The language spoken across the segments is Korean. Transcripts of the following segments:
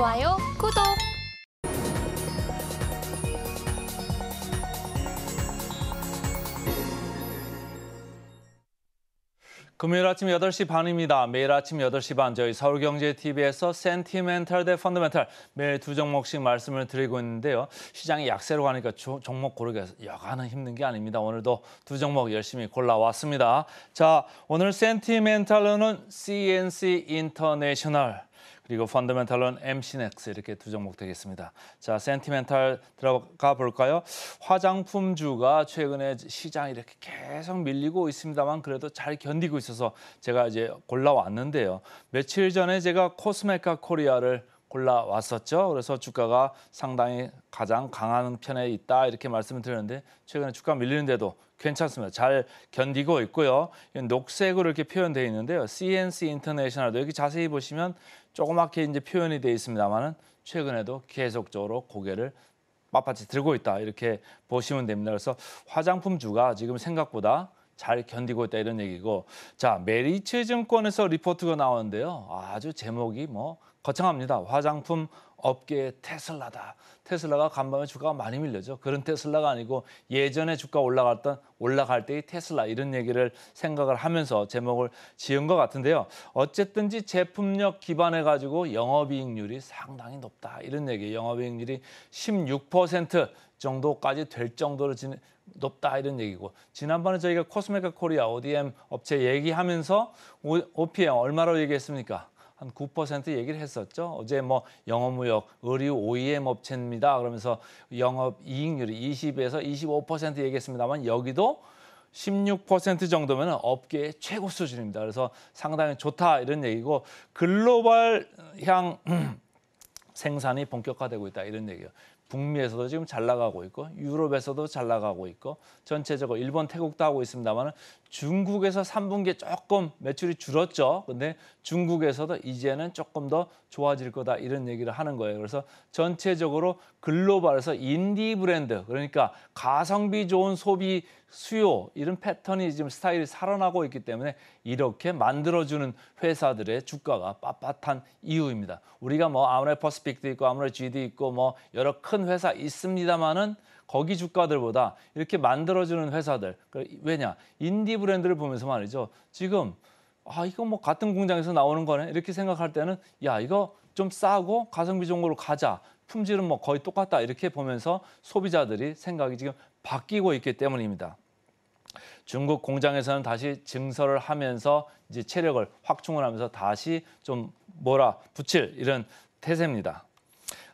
좋아요, 구독! 금요일 아침 8시 반입니다. 매일 아침 8시 반 저희 서울경제TV에서 센티멘탈 대 펀더멘탈 매일 두 종목씩 말씀을 드리고 있는데요. 시장이 약세로 가니까 조, 종목 고르기가 여간은 힘든 게 아닙니다. 오늘도 두 종목 열심히 골라왔습니다. 자, 오늘 센티멘탈로는 CNC 인터내셔널 그리고 펀더멘탈론 MC넥스 이렇게 두 종목 되겠습니다. 자, 센티멘탈 들어가 볼까요? 화장품주가 최근에 시장 이렇게 계속 밀리고 있습니다만 그래도 잘 견디고 있어서 제가 이제 골라왔는데요. 며칠 전에 제가 코스메카 코리아를 골라왔었죠. 그래서 주가가 상당히 가장 강한 편에 있다 이렇게 말씀을 드렸는데 최근에 주가 밀리는데도 괜찮습니다. 잘 견디고 있고요. 녹색으로 이렇게 표현되어 있는데요. CNC 인터내셔널도 여기 자세히 보시면 조그맣게 이제 표현이 되어 있습니다만은 최근에도 계속적으로 고개를 빳빳이 들고 있다 이렇게 보시면 됩니다. 그래서 화장품주가 지금 생각보다 잘 견디고 있다 이런 얘기고 자 메리츠 증권에서 리포트가 나오는데요. 아주 제목이 뭐 거창합니다. 화장품 업계의 테슬라다. 테슬라가 간밤에 주가가 많이 밀려죠. 그런 테슬라가 아니고 예전에 주가 올라갔던 올라갈 때의 테슬라 이런 얘기를 생각을 하면서 제목을 지은 것 같은데요. 어쨌든지 제품력 기반해 가지고 영업이익률이 상당히 높다 이런 얘기. 영업이익률이 16% 정도까지 될 정도로 진, 높다 이런 얘기고 지난번에 저희가 코스메카 코리아 ODM 업체 얘기하면서 OPM 얼마로 얘기했습니까? 한9% 얘기를 했었죠. 어제 뭐 영업무역, 의류 OEM 업체입니다. 그러면서 영업 이익률이 20에서 25% 얘기했습니다만 여기도 16% 정도면 업계의 최고 수준입니다. 그래서 상당히 좋다 이런 얘기고 글로벌 향 생산이 본격화되고 있다 이런 얘기예요. 북미에서도 지금 잘 나가고 있고 유럽에서도 잘 나가고 있고 전체적으로 일본 태국도 하고 있습니다만 중국에서 3분기에 조금 매출이 줄었죠. 근데 중국에서도 이제는 조금 더 좋아질 거다 이런 얘기를 하는 거예요. 그래서 전체적으로 글로벌에서 인디 브랜드 그러니까 가성비 좋은 소비 수요 이런 패턴이 지금 스타일이 살아나고 있기 때문에 이렇게 만들어주는 회사들의 주가가 빳빳한 이유입니다. 우리가 뭐 아무래 퍼스픽도 있고 아무래 G도 있고 뭐 여러 큰 회사 있습니다만은 거기 주가들보다 이렇게 만들어주는 회사들 그, 왜냐 인디 브랜드를 보면서 말이죠 지금 아 이거 뭐 같은 공장에서 나오는 거네 이렇게 생각할 때는 야 이거 좀 싸고 가성비 좋은 걸로 가자 품질은 뭐 거의 똑같다 이렇게 보면서 소비자들이 생각이 지금 바뀌고 있기 때문입니다. 중국 공장에서는 다시 증설을 하면서 이제 체력을 확충을 하면서 다시 좀 뭐라 붙일 이런 태세입니다.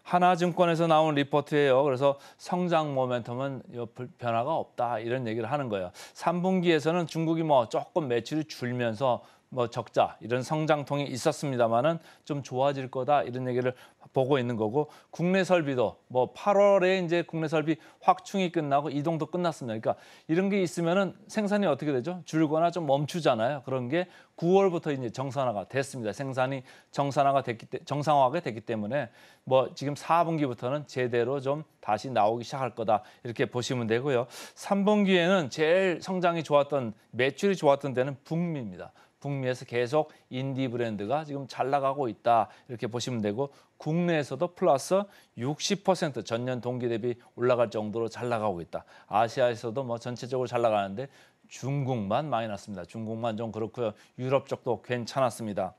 하나증권에서 나온 리포트예요. 그래서 성장 모멘텀은 변화가 없다 이런 얘기를 하는 거예요. 3분기에서는 중국이 뭐 조금 매출이 줄면서 뭐 적자 이런 성장통이 있었습니다만은 좀 좋아질 거다 이런 얘기를 보고 있는 거고 국내 설비도 뭐 8월에 이제 국내 설비 확충이 끝나고 이동도 끝났습니다. 그러니까 이런 게 있으면은 생산이 어떻게 되죠? 줄거나 좀 멈추잖아요. 그런 게 9월부터 이제 정산화가 됐습니다. 생산이 정산화가 됐기 때, 정상화가 됐기 때문에 뭐 지금 4분기부터는 제대로 좀 다시 나오기 시작할 거다 이렇게 보시면 되고요. 3분기에는 제일 성장이 좋았던 매출이 좋았던 데는 북미입니다. 북미에서 계속 인디 브랜드가 지금 잘 나가고 있다 이렇게 보시면 되고 국내에서도 플러스 60% 전년 동기 대비 올라갈 정도로 잘 나가고 있다. 아시아에서도 뭐 전체적으로 잘 나가는데 중국만 많이 났습니다. 중국만 좀 그렇고요. 유럽 쪽도 괜찮았습니다.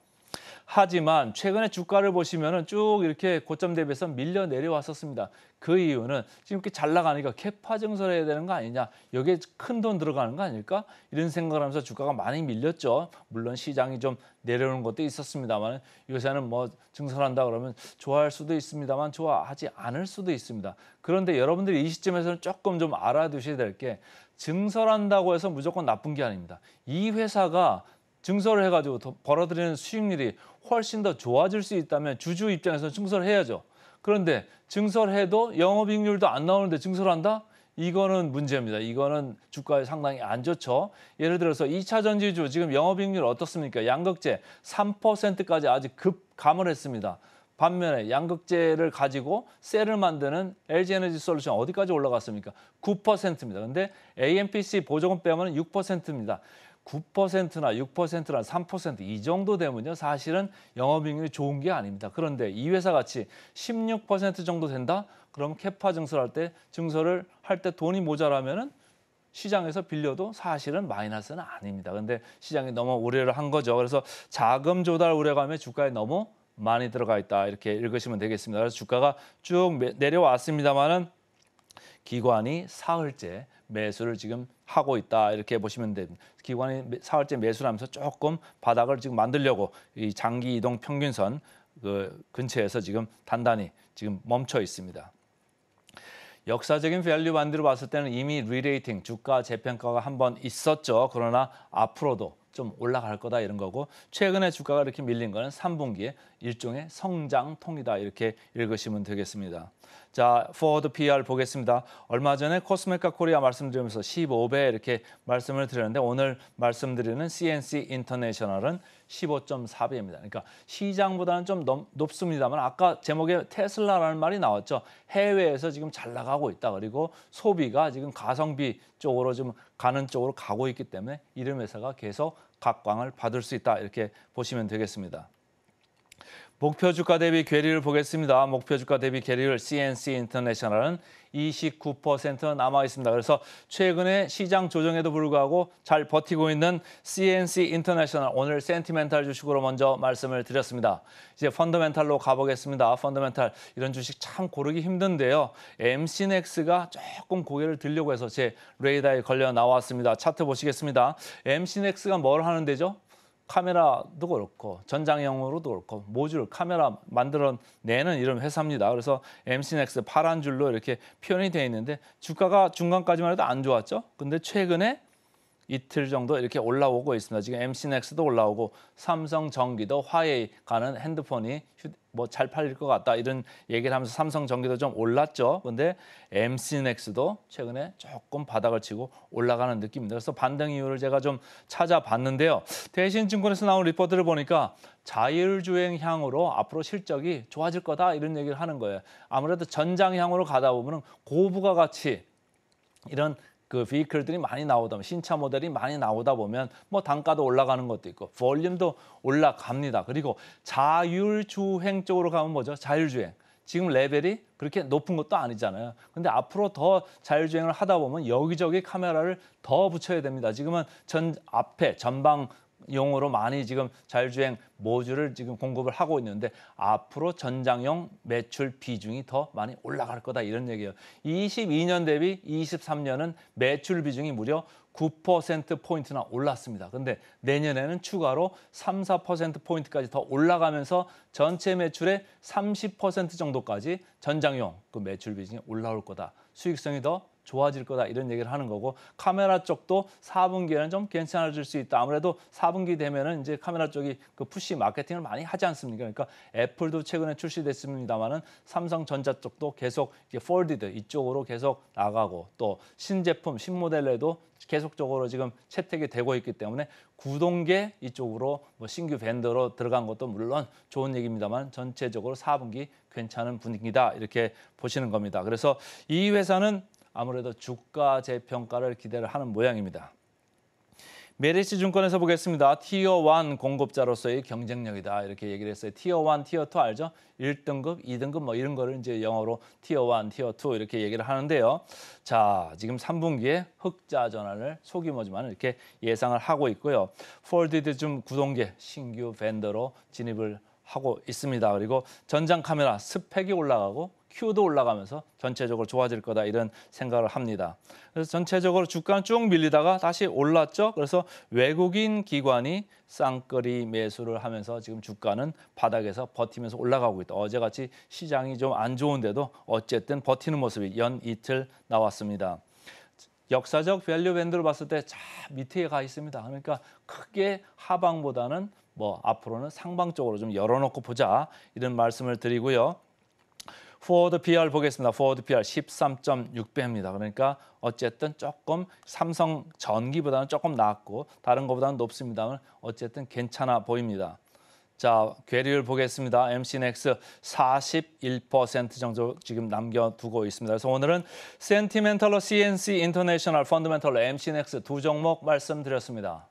하지만 최근에 주가를 보시면은 쭉 이렇게 고점 대비해서 밀려 내려왔었습니다. 그 이유는 지금 이렇게 잘 나가니까 캐파 증설 해야 되는 거 아니냐 여기에 큰 돈 들어가는 거 아닐까 이런 생각을 하면서 주가가 많이 밀렸죠 물론 시장이 좀 내려오는 것도 있었습니다만 요새는 뭐 증설한다 그러면 좋아할 수도 있습니다만 좋아하지 않을 수도 있습니다 그런데 여러분들이 이 시점에서는 조금 좀 알아두셔야 될 게 증설한다고 해서 무조건 나쁜 게 아닙니다 이 회사가 증설을 해가지고 더 벌어들이는 수익률이 훨씬 더 좋아질 수 있다면 주주 입장에서는 증설을 해야죠. 그런데 증설해도 영업이익률도 안 나오는데 증설한다? 이거는 문제입니다. 이거는 주가에 상당히 안 좋죠. 예를 들어서 2차 전지주 지금 영업이익률 어떻습니까? 양극재 3%까지 아직 급감을 했습니다. 반면에 양극재를 가지고 셀을 만드는 LG 에너지 솔루션 어디까지 올라갔습니까? 9%입니다. 근데 AMPC 보조금 빼면 6%입니다. 9%나 6%나 3%이 정도 되면요. 사실은 영업이익률이 좋은 게 아닙니다. 그런데 이 회사 같이 16% 정도 된다? 그럼 캐파 증설할 때 증설을 할 때 돈이 모자라면은 시장에서 빌려도 사실은 마이너스는 아닙니다. 근데 시장이 너무 우려를 한 거죠. 그래서 자금 조달 우려감에 주가에 너무 많이 들어가 있다. 이렇게 읽으시면 되겠습니다. 그래서 주가가 쭉 내려왔습니다만은 기관이 사흘째 매수를 지금 하고 있다 이렇게 보시면 됩니다. 기관이 사흘째 매수하면서 조금 바닥을 지금 만들려고 이 장기 이동 평균선 그 근처에서 지금 단단히 지금 멈춰 있습니다. 역사적인 밸류 반대로 봤을 때는 이미 리레이팅 주가 재평가가 한번 있었죠. 그러나 앞으로도 좀 올라갈 거다 이런 거고 최근에 주가가 이렇게 밀린 거는 3분기에 일종의 성장통이다 이렇게 읽으시면 되겠습니다. 자, 포워드 PR 보겠습니다. 얼마 전에 코스메카 코리아 말씀드리면서 15배 이렇게 말씀을 드렸는데 오늘 말씀드리는 CNC 인터내셔널은 15.4배입니다. 그러니까 시장보다는 좀 넘, 높습니다만 아까 제목에 테슬라라는 말이 나왔죠. 해외에서 지금 잘 나가고 있다. 그리고 소비가 지금 가성비 쪽으로 좀 가는 쪽으로 가고 있기 때문에 이름 회사가 계속 각광을 받을 수 있다. 이렇게 보시면 되겠습니다. 목표 주가 대비 괴리를 보겠습니다. 목표 주가 대비 괴리를 CNC 인터내셔널은 29% 남아 있습니다. 그래서 최근에 시장 조정에도 불구하고 잘 버티고 있는 CNC 인터내셔널 오늘 센티멘탈 주식으로 먼저 말씀을 드렸습니다. 이제 펀더멘탈로 가보겠습니다. 펀더멘탈 이런 주식 참 고르기 힘든데요. m c 넥 x 가 조금 고개를 들려고 해서 제 레이더에 걸려 나왔습니다. 차트 보시겠습니다. m c 넥 x 가뭘 하는 데죠? 카메라도 그렇고 전장형으로도 그렇고 모듈 카메라 만들어내는 이런 회사입니다. 그래서 MCNX 파란 줄로 이렇게 표현이 되어 있는데 주가가 중간까지만 해도 안 좋았죠. 근데 최근에 이틀 정도 이렇게 올라오고 있습니다. 지금 MC넥스도 올라오고 삼성전기도 화웨이 가는 핸드폰이 뭐 잘 팔릴 것 같다 이런 얘기를 하면서 삼성전기도 좀 올랐죠. 근데 MC넥스도 최근에 조금 바닥을 치고 올라가는 느낌입니다. 그래서 반등 이유를 제가 좀 찾아봤는데요. 대신증권에서 나온 리포트를 보니까 자율주행 향으로 앞으로 실적이 좋아질 거다 이런 얘기를 하는 거예요. 아무래도 전장 향으로 가다 보면 고부가 가치 이런 그 비이클들이 많이 나오다 신차 모델이 많이 나오다 보면 뭐 단가도 올라가는 것도 있고 볼륨도 올라갑니다. 그리고 자율 주행 쪽으로 가면 뭐죠? 자율 주행. 지금 레벨이 그렇게 높은 것도 아니잖아요. 근데 앞으로 더 자율주행을 하다 보면 여기저기 카메라를 더 붙여야 됩니다. 지금은 전 앞에 전방 용어로 많이 지금 자율주행 모듈을 지금 공급을 하고 있는데 앞으로 전장용 매출 비중이 더 많이 올라갈 거다 이런 얘기예요. 22년 대비 23년은 매출 비중이 무려 9%포인트나 올랐습니다. 근데 내년에는 추가로 3, 4%포인트까지 더 올라가면서 전체 매출의 30% 정도까지 전장용 그 매출 비중이 올라올 거다. 수익성이 더 좋아질 거다 이런 얘기를 하는 거고 카메라 쪽도 4분기에는 좀 괜찮아질 수 있다. 아무래도 4분기 되면은 이제 카메라 쪽이 그 푸시 마케팅을 많이 하지 않습니까? 그러니까 애플도 최근에 출시됐습니다만은 삼성전자 쪽도 계속 이게 폴디드 이쪽으로 계속 나가고 또 신제품 신모델에도 계속적으로 지금 채택이 되고 있기 때문에 구동계 이쪽으로 뭐 신규 밴드로 들어간 것도 물론 좋은 얘기입니다만 전체적으로 4분기 괜찮은 분위기다 이렇게 보시는 겁니다. 그래서 이 회사는 아무래도 주가 재평가를 기대를 하는 모양입니다. 메리츠 증권에서 보겠습니다. 티어 1 공급자로서의 경쟁력이다. 이렇게 얘기를 했어요. 티어 1, 티어 2 알죠? 1등급, 2등급 뭐 이런 거를 이제 영어로 티어 1, 티어 2 이렇게 얘기를 하는데요. 자, 지금 3분기에 흑자 전환을 소규모지만 이렇게 예상을 하고 있고요. 폴디드 좀 구동계 신규 벤더로 진입을 하고 있습니다. 그리고 전장 카메라 스펙이 올라가고 큐도 올라가면서 전체적으로 좋아질 거다 이런 생각을 합니다. 그래서 전체적으로 주가는 쭉 밀리다가 다시 올랐죠. 그래서 외국인 기관이 쌍거리 매수를 하면서 지금 주가는 바닥에서 버티면서 올라가고 있다. 어제같이 시장이 좀 안 좋은데도 어쨌든 버티는 모습이 연 이틀 나왔습니다. 역사적 밸류 밴드를 봤을 때자 밑에 가 있습니다. 그러니까 크게 하방보다는 뭐 앞으로는 상방적으로 좀 열어놓고 보자 이런 말씀을 드리고요. 포워드 PR 보겠습니다. 포워드 PR 13.6배입니다. 그러니까 어쨌든 조금 삼성 전기보다는 조금 낮고 다른 것보다는 높습니다만 어쨌든 괜찮아 보입니다. 자, 괴리율 보겠습니다. MCNX 41% 정도 지금 남겨두고 있습니다. 그래서 오늘은 센티멘털로 CNC 인터내셔널 펀드멘털로 MCNX 두 종목 말씀드렸습니다.